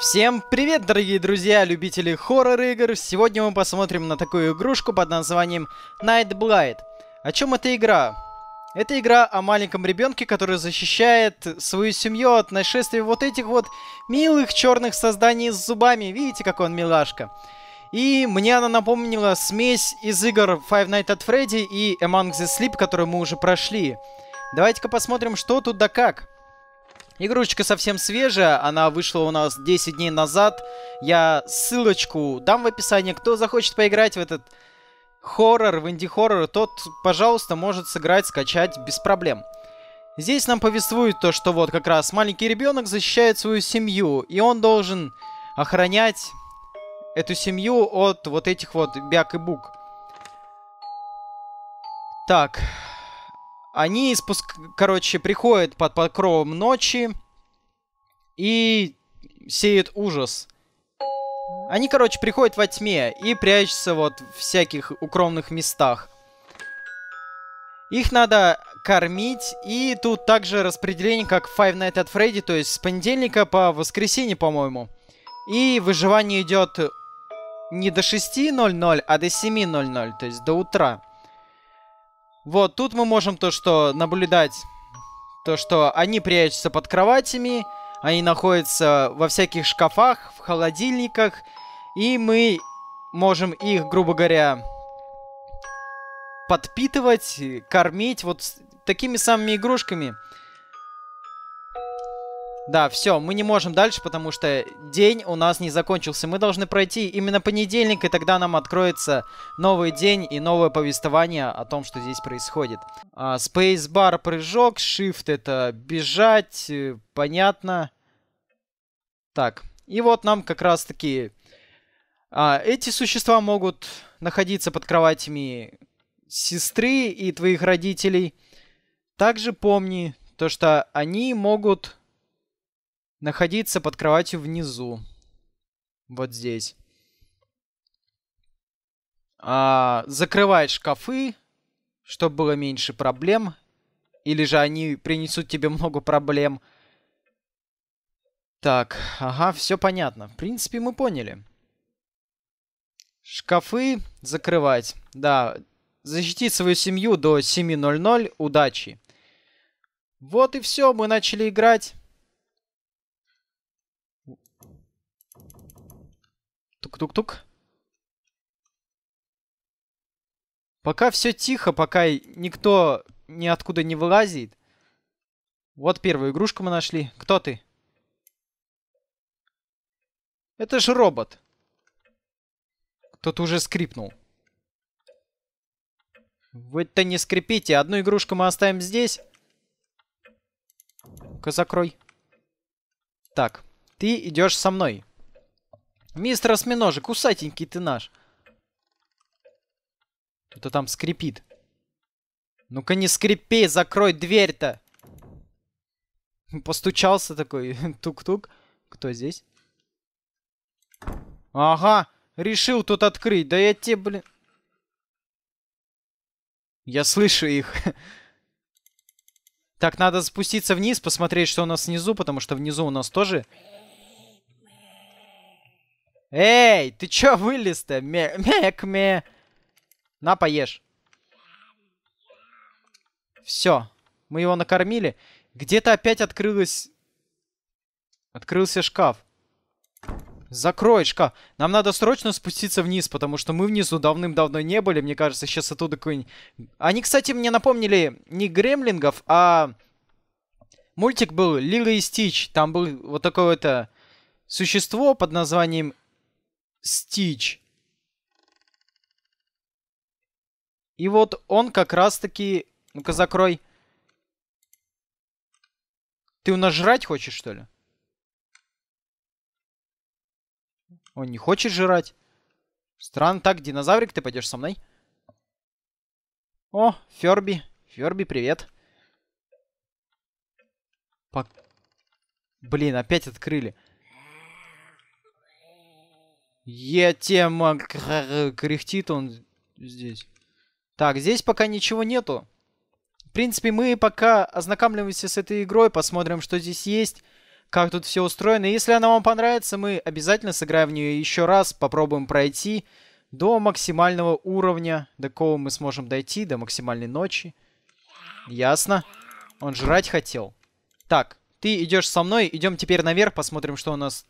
Всем привет, дорогие друзья, любители хоррор-игр! Сегодня мы посмотрим на такую игрушку под названием Night О чем эта игра? Это игра о маленьком ребенке, который защищает свою семью от нашествия вот этих вот милых черных созданий с зубами. Видите, какой он милашка? И мне она напомнила смесь из игр Five Nights at Freddy и Among the Sleep, которые мы уже прошли. Давайте-ка посмотрим, что тут да как. Игрушечка совсем свежая, она вышла у нас 10 дней назад. Я ссылочку дам в описании. Кто захочет поиграть в этот хоррор, в инди-хоррор, тот, пожалуйста, может сыграть, скачать без проблем. Здесь нам повествует то, что вот как раз маленький ребенок защищает свою семью, и он должен охранять эту семью от вот этих вот бяк и бук. Так, они, спуск... короче, приходят под покровом ночи и сеют ужас. Они, короче, приходят во тьме и прячутся вот в всяких укромных местах. Их надо кормить, и тут также распределение, как Five Nights at Freddy, то есть с понедельника по воскресенье, по-моему. И выживание идет не до 6.00, а до 7.00, то есть до утра. Вот, тут мы можем то, что наблюдать, то, что они прячутся под кроватями, они находятся во всяких шкафах, в холодильниках, и мы можем их, грубо говоря, подпитывать, кормить вот такими самыми игрушками – да, все, мы не можем дальше, потому что день у нас не закончился. Мы должны пройти именно понедельник, и тогда нам откроется новый день и новое повествование о том, что здесь происходит. А, Spacebar прыжок, Shift это бежать, э, понятно. Так, и вот нам как раз таки... А, эти существа могут находиться под кроватями сестры и твоих родителей. Также помни то, что они могут находиться под кроватью внизу. Вот здесь. А, закрывает шкафы, чтобы было меньше проблем. Или же они принесут тебе много проблем. Так, ага, все понятно. В принципе, мы поняли. Шкафы закрывать. Да, защитить свою семью до 7.00. Удачи. Вот и все, мы начали играть. Тук-тук-тук. Пока все тихо, пока никто ниоткуда не вылазит. Вот первую игрушку мы нашли. Кто ты? Это же робот. Кто-то уже скрипнул. Вы-то не скрипите. Одну игрушку мы оставим здесь. Ну-ка, закрой. Так, ты идешь со мной. Мистер Осьминожек, усатенький ты наш. Кто-то там скрипит. Ну-ка не скрипи, закрой дверь-то. Постучался такой, тук-тук. Кто здесь? Ага, решил тут открыть. Да я тебе, блин... Я слышу их. Так, надо спуститься вниз, посмотреть, что у нас внизу, потому что внизу у нас тоже Эй, ты чё вылез-то? мек Мекме. На, поешь. Все. Мы его накормили. Где-то опять открылось, Открылся шкаф. Закрой шкаф. Нам надо срочно спуститься вниз, потому что мы внизу давным-давно не были. Мне кажется, сейчас оттуда какой-нибудь... Они, кстати, мне напомнили не гремлингов, а... Мультик был Лила и Стич. Там был вот такое-то э, существо под названием Стич. И вот он как раз-таки... Ну-ка, закрой. Ты у нас жрать хочешь, что ли? Он не хочет жрать. Странно так, динозаврик, ты пойдешь со мной? О, Ферби. Ферби, привет. По... Блин, опять открыли. Е тема кряхтит он здесь. Так, здесь пока ничего нету. В принципе, мы пока ознакомливаемся с этой игрой, посмотрим, что здесь есть, как тут все устроено. Если она вам понравится, мы обязательно сыграем в нее еще раз, попробуем пройти до максимального уровня, до кого мы сможем дойти, до максимальной ночи. Ясно. Он жрать хотел. Так, ты идешь со мной, идем теперь наверх, посмотрим, что у нас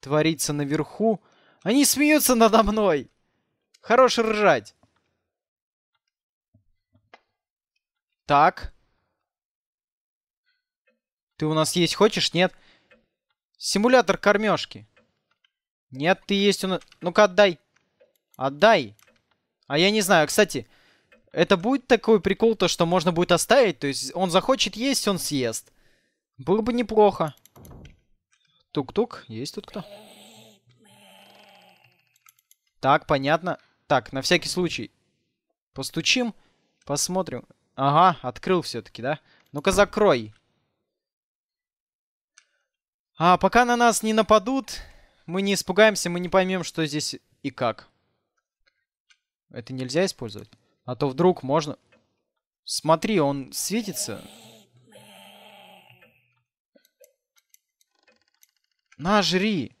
творится наверху. Они смеются надо мной. Хорош ржать. Так. Ты у нас есть хочешь? Нет. Симулятор кормежки. Нет, ты есть у нас... Ну-ка, отдай. Отдай. А я не знаю, кстати, это будет такой прикол, то, что можно будет оставить? То есть он захочет есть, он съест. Было бы неплохо. Тук-тук, есть тут кто? Так, понятно. Так, на всякий случай. Постучим, посмотрим. Ага, открыл все-таки, да? Ну-ка, закрой. А пока на нас не нападут, мы не испугаемся, мы не поймем, что здесь и как. Это нельзя использовать? А то вдруг можно... Смотри, он светится. Нажри. жри.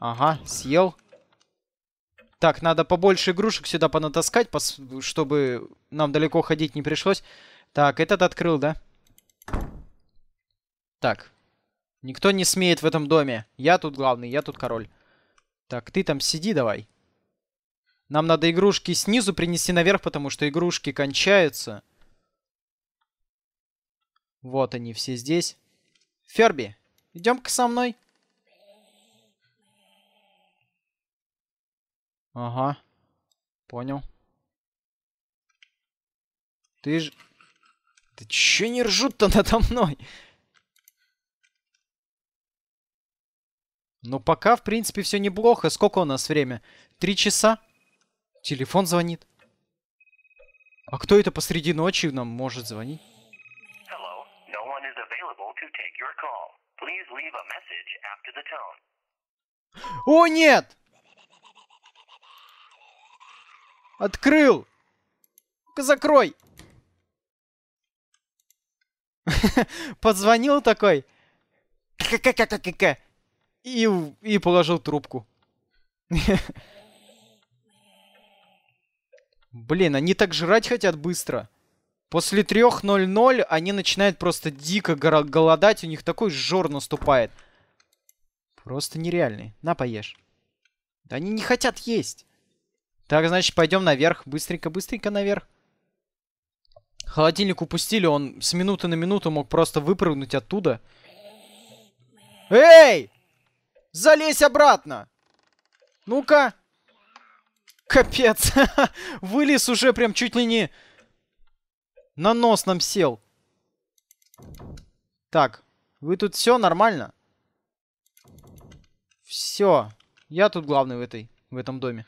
Ага, съел. Так, надо побольше игрушек сюда понатаскать, чтобы нам далеко ходить не пришлось. Так, этот открыл, да? Так. Никто не смеет в этом доме. Я тут главный, я тут король. Так, ты там сиди давай. Нам надо игрушки снизу принести наверх, потому что игрушки кончаются. Вот они все здесь. Ферби, идем-ка со мной. Ага. Понял. Ты ж... Ты чё не ржут-то надо мной? Ну, пока, в принципе, все неплохо. Сколько у нас время? Три часа? Телефон звонит. А кто это посреди ночи нам может звонить? О, нет! Открыл! Ну-ка закрой! Подзвонил такой. И, и положил трубку. Блин, они так жрать хотят быстро. После 3.00 они начинают просто дико голодать. У них такой жор наступает. Просто нереальный. На, поешь. Да они не хотят есть. Так, значит, пойдем наверх. Быстренько-быстренько наверх. Холодильник упустили, он с минуты на минуту мог просто выпрыгнуть оттуда. Эй! Залезь обратно! Ну-ка! Капец! Вылез уже прям чуть ли не... На нос нам сел. Так, вы тут все нормально? Все. Я тут главный в этой, в этом доме.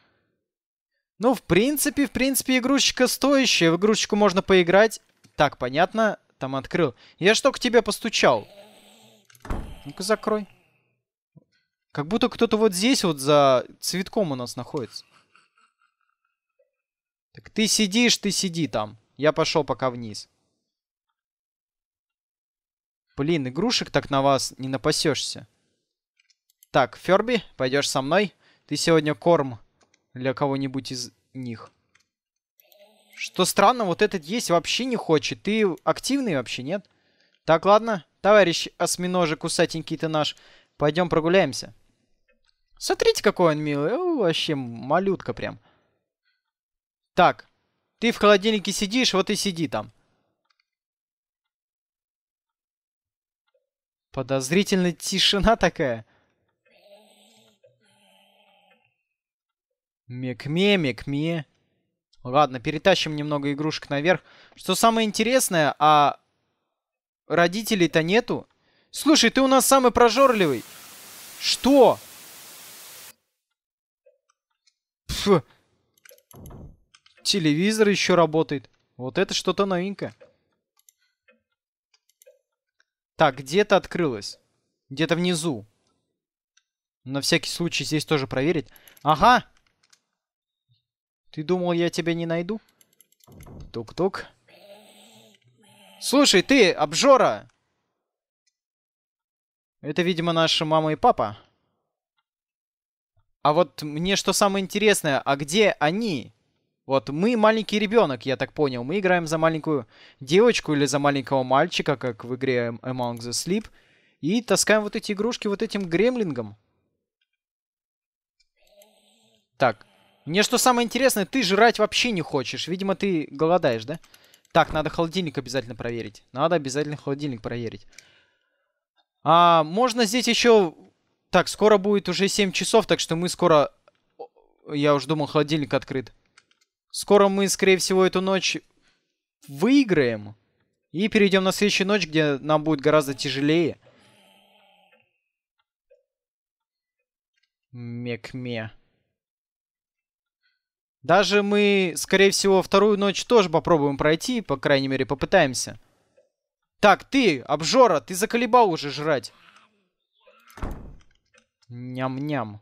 Ну, в принципе, в принципе, игрушечка стоящая. В игрушечку можно поиграть. Так, понятно. Там открыл. Я что к тебе постучал? Ну-ка, закрой. Как будто кто-то вот здесь вот за цветком у нас находится. Так ты сидишь, ты сиди там. Я пошел пока вниз. Блин, игрушек так на вас не напасешься. Так, Ферби, пойдешь со мной? Ты сегодня корм для кого-нибудь из них. Что странно, вот этот есть вообще не хочет. Ты активный вообще, нет? Так, ладно, товарищ осьминожек усатенький ты наш, пойдем прогуляемся. Смотрите, какой он милый. О, вообще, малютка прям. Так, ты в холодильнике сидишь, вот и сиди там. Подозрительная тишина такая. Мекме, мекме. Ладно, перетащим немного игрушек наверх. Что самое интересное, а родителей-то нету. Слушай, ты у нас самый прожорливый. Что? Пф. Телевизор еще работает. Вот это что-то новенькое. Так, где-то открылось. Где-то внизу. На всякий случай здесь тоже проверить. Ага, ты думал, я тебя не найду? Тук-тук. Слушай, ты, обжора! Это, видимо, наша мама и папа. А вот мне что самое интересное, а где они? Вот мы маленький ребенок, я так понял. Мы играем за маленькую девочку или за маленького мальчика, как в игре Among the Sleep. И таскаем вот эти игрушки вот этим гремлингом. Так, мне что самое интересное, ты жрать вообще не хочешь. Видимо, ты голодаешь, да? Так, надо холодильник обязательно проверить. Надо обязательно холодильник проверить. А, можно здесь еще... Так, скоро будет уже 7 часов, так что мы скоро... Я уже думал, холодильник открыт. Скоро мы, скорее всего, эту ночь выиграем. И перейдем на следующую ночь, где нам будет гораздо тяжелее. Мекме. -ме. Даже мы, скорее всего, вторую ночь тоже попробуем пройти, по крайней мере, попытаемся. Так, ты, обжора, ты заколебал уже жрать. Ням-ням.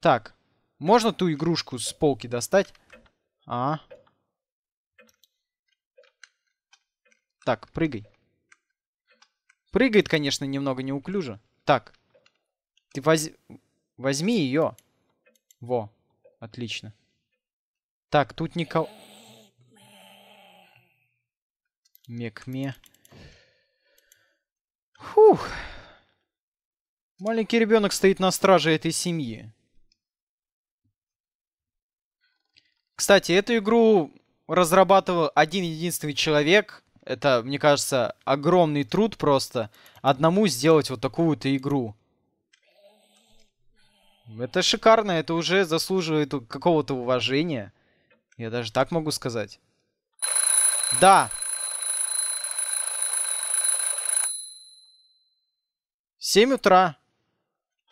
Так, можно ту игрушку с полки достать? А. Так, прыгай. Прыгает, конечно, немного неуклюже. Так, ты воз... возьми ее. Во. Отлично. Так, тут никого... Мекме. Фух. Маленький ребенок стоит на страже этой семьи. Кстати, эту игру разрабатывал один единственный человек. Это, мне кажется, огромный труд просто одному сделать вот такую-то игру. Это шикарно, это уже заслуживает какого-то уважения. Я даже так могу сказать. Да. Семь утра.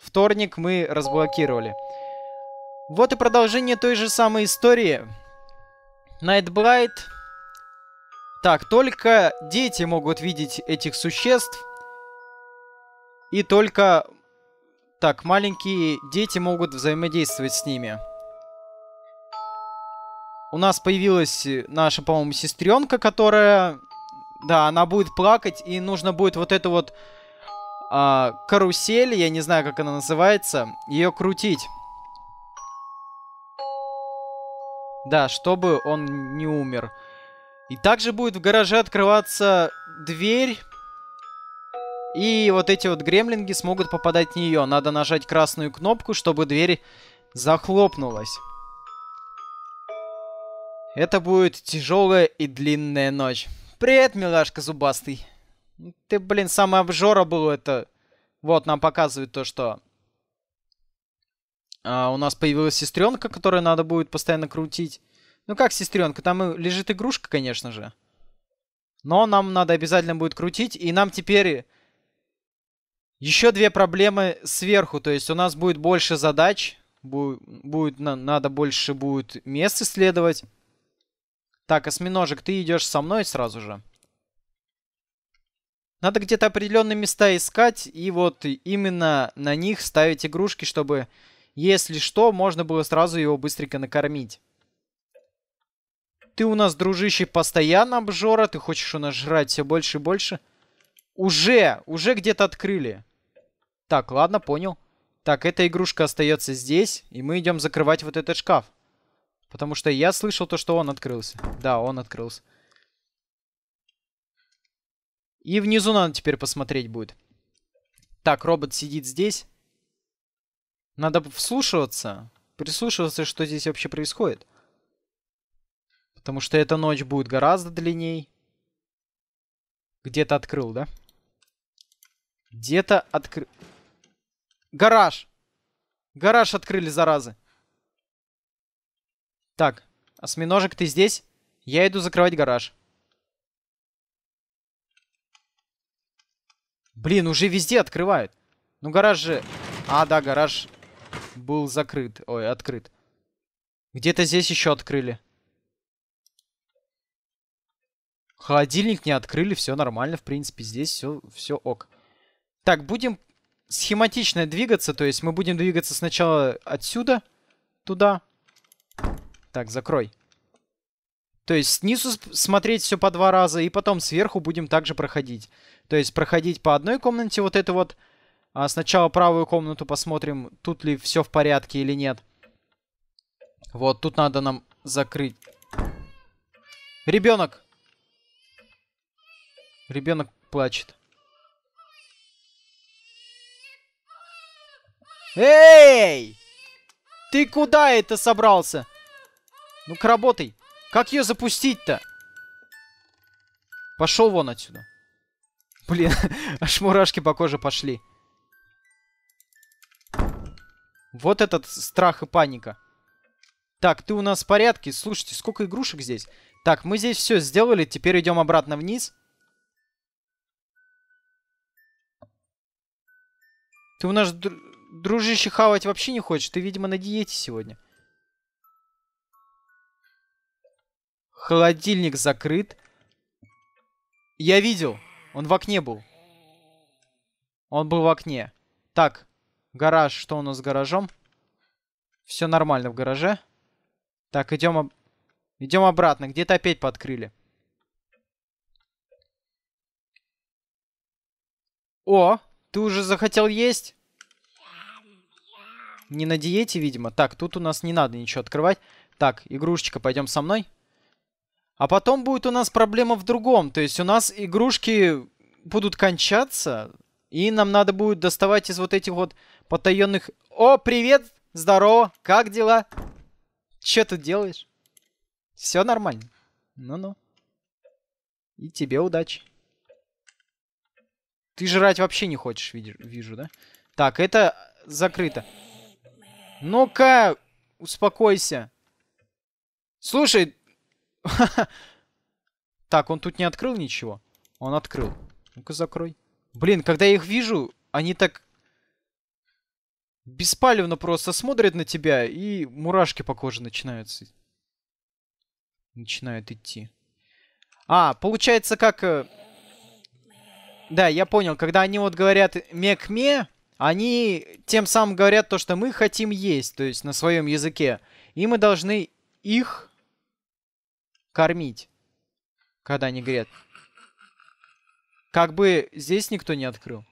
Вторник мы разблокировали. Вот и продолжение той же самой истории. Найтблайт. Так, только дети могут видеть этих существ. И только так, маленькие дети могут взаимодействовать с ними. У нас появилась э, наша, по-моему, сестренка, которая... Да, она будет плакать, и нужно будет вот эту вот а, карусель, я не знаю, как она называется, ее крутить. Да, чтобы он не умер. И также будет в гараже открываться дверь и вот эти вот гремлинги смогут попадать в нее. Надо нажать красную кнопку, чтобы дверь захлопнулась. Это будет тяжелая и длинная ночь. Привет, милашка зубастый. Ты, блин, самый обжора был это. Вот, нам показывает то, что... А, у нас появилась сестренка, которую надо будет постоянно крутить. Ну как сестренка, там лежит игрушка, конечно же. Но нам надо обязательно будет крутить, и нам теперь еще две проблемы сверху, то есть у нас будет больше задач, будет, надо больше будет мест исследовать. Так, осьминожек, ты идешь со мной сразу же. Надо где-то определенные места искать, и вот именно на них ставить игрушки, чтобы, если что, можно было сразу его быстренько накормить. Ты у нас, дружище, постоянно обжора, ты хочешь у нас жрать все больше и больше. Уже, уже где-то открыли. Так, ладно, понял. Так, эта игрушка остается здесь, и мы идем закрывать вот этот шкаф. Потому что я слышал то, что он открылся. Да, он открылся. И внизу надо теперь посмотреть будет. Так, робот сидит здесь. Надо вслушиваться, прислушиваться, что здесь вообще происходит. Потому что эта ночь будет гораздо длинней. Где-то открыл, да? Где-то открыл... Гараж. Гараж открыли, заразы. Так, осьминожек, ты здесь? Я иду закрывать гараж. Блин, уже везде открывают. Ну, гараж же... А, да, гараж был закрыт. Ой, открыт. Где-то здесь еще открыли. Холодильник не открыли, все нормально, в принципе, здесь все, все ок. Так, будем схематично двигаться, то есть мы будем двигаться сначала отсюда, туда. Так, закрой. То есть снизу смотреть все по два раза, и потом сверху будем также проходить. То есть проходить по одной комнате вот это вот. А сначала правую комнату посмотрим, тут ли все в порядке или нет. Вот, тут надо нам закрыть. Ребенок! Ребенок плачет. Эй! Ты куда это собрался? Ну-ка работай. Как ее запустить-то? Пошел вон отсюда. Блин, аж мурашки по коже пошли. Вот этот страх и паника. Так, ты у нас в порядке. Слушайте, сколько игрушек здесь. Так, мы здесь все сделали. Теперь идем обратно вниз. Ты у нас дружище хавать вообще не хочешь. Ты, видимо, на диете сегодня. Холодильник закрыт. Я видел. Он в окне был. Он был в окне. Так, гараж. Что у нас с гаражом? Все нормально в гараже. Так, идем, об... идем обратно. Где-то опять подкрыли. О, ты уже захотел есть? не на диете, видимо. Так, тут у нас не надо ничего открывать. Так, игрушечка, пойдем со мной. А потом будет у нас проблема в другом. То есть у нас игрушки будут кончаться, и нам надо будет доставать из вот этих вот потаенных... О, привет! Здорово! Как дела? Че тут делаешь? Все нормально. Ну-ну. И тебе удачи. Ты жрать вообще не хочешь, вижу, да? Так, это закрыто. Ну-ка, успокойся. Слушай. так, он тут не открыл ничего. Он открыл. Ну-ка, закрой. Блин, когда я их вижу, они так беспалевно просто смотрят на тебя, и мурашки по коже начинаются. Начинают идти. А, получается как... Э, да, я понял, когда они вот говорят «мекме», -ме», они тем самым говорят то, что мы хотим есть, то есть на своем языке. И мы должны их кормить, когда они грят. Как бы здесь никто не открыл.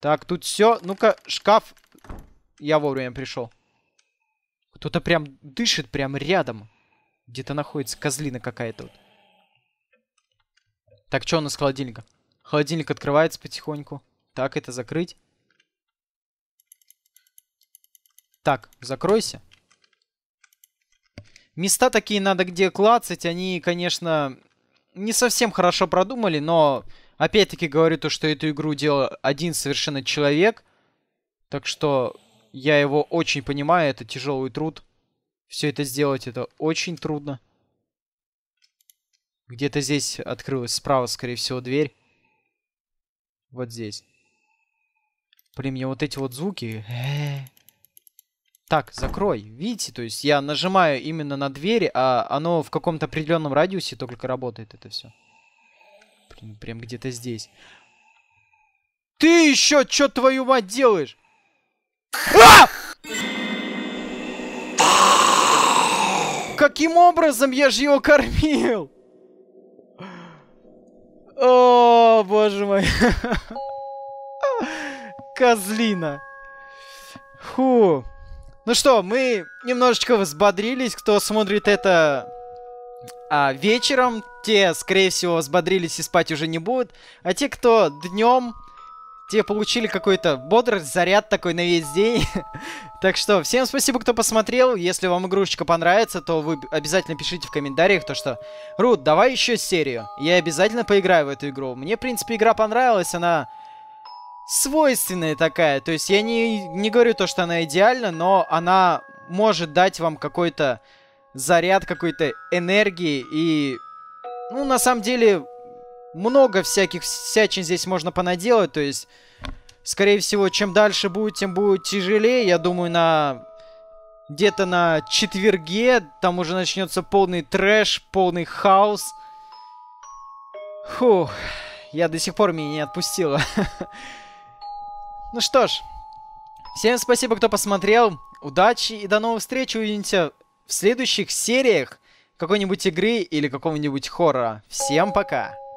Так, тут все. Ну-ка, шкаф. Я вовремя пришел. Кто-то прям дышит прям рядом. Где-то находится козлина какая-то вот. Так, что у нас холодильник? Холодильник открывается потихоньку. Так, это закрыть. Так, закройся. Места такие надо где клацать. Они, конечно, не совсем хорошо продумали, но опять-таки говорю то, что эту игру делал один совершенно человек. Так что я его очень понимаю. Это тяжелый труд. Все это сделать, это очень трудно. Где-то здесь открылась справа, скорее всего, дверь. Вот здесь. Блин, мне вот эти вот звуки... Э. Так, закрой. Видите, то есть я нажимаю именно на двери, а оно в каком-то определенном радиусе только работает это все. Блин, прям где-то здесь. Ты еще что твою мать делаешь? А! Каким образом я же его кормил? О, боже мой. Козлина. Фу. Ну что, мы немножечко взбодрились. Кто смотрит это а, вечером, те, скорее всего, взбодрились и спать уже не будут. А те, кто днем, те получили какой-то бодрость, заряд такой на весь день. так что, всем спасибо, кто посмотрел. Если вам игрушечка понравится, то вы обязательно пишите в комментариях то, что «Рут, давай еще серию. Я обязательно поиграю в эту игру. Мне, в принципе, игра понравилась, она свойственная такая. То есть я не, не говорю то, что она идеальна, но она может дать вам какой-то заряд какой-то энергии и... Ну, на самом деле, много всяких всячин здесь можно понаделать, то есть... Скорее всего, чем дальше будет, тем будет тяжелее. Я думаю, на... Где-то на четверге там уже начнется полный трэш, полный хаос. Фух, я до сих пор меня не отпустила. Ну что ж, всем спасибо, кто посмотрел. Удачи и до новых встреч. Увидимся в следующих сериях какой-нибудь игры или какого-нибудь хоррора. Всем пока!